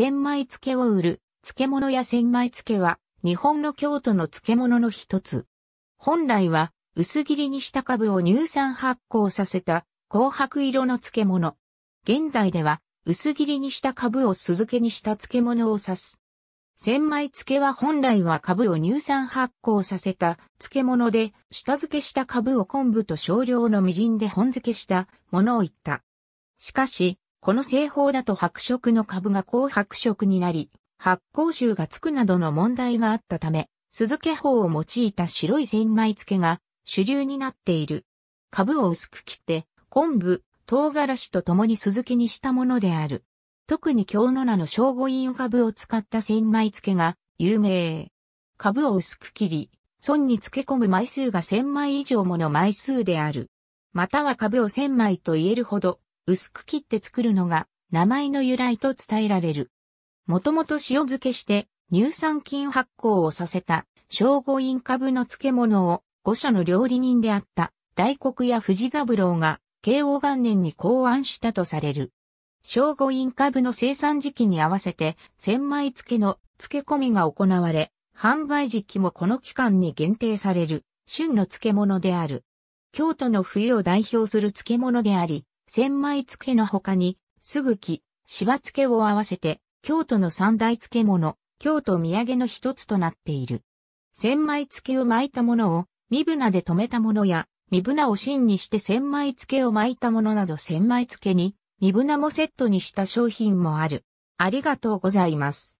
千枚漬けを売る、漬物や千枚漬けは、日本の京都の漬物の一つ。本来は、薄切りにした株を乳酸発酵させた、紅白色の漬物。現代では、薄切りにした株を酢漬けにした漬物を指す。千枚漬けは本来は株を乳酸発酵させた漬物で、下漬けした株を昆布と少量のみりんで本漬けしたものを言った。しかし、この製法だと白色の株が高白色になり、発酵臭がつくなどの問題があったため、鈴毛法を用いた白い千枚漬けが主流になっている。株を薄く切って、昆布、唐辛子と共に鈴木にしたものである。特に京野名の小五院株を使った千枚漬けが有名。株を薄く切り、損に漬け込む枚数が千枚以上もの枚数である。または株を千枚と言えるほど、薄く切って作るのが名前の由来と伝えられる。もともと塩漬けして乳酸菌発酵をさせた聖護院株の漬物を五社の料理人であった大黒屋藤三郎が慶応元年に考案したとされる。聖護院株の生産時期に合わせて千枚漬けの漬け込みが行われ、販売時期もこの期間に限定される、旬の漬物である。京都の冬を代表する漬物であり、千枚漬けの他に、すぐき、しば漬けを合わせて、京都の三大漬物、京都土産の一つとなっている。千枚漬けを巻いたものを、身船で留めたものや、身船を芯にして千枚漬けを巻いたものなど千枚漬けに、身船もセットにした商品もある。ありがとうございます。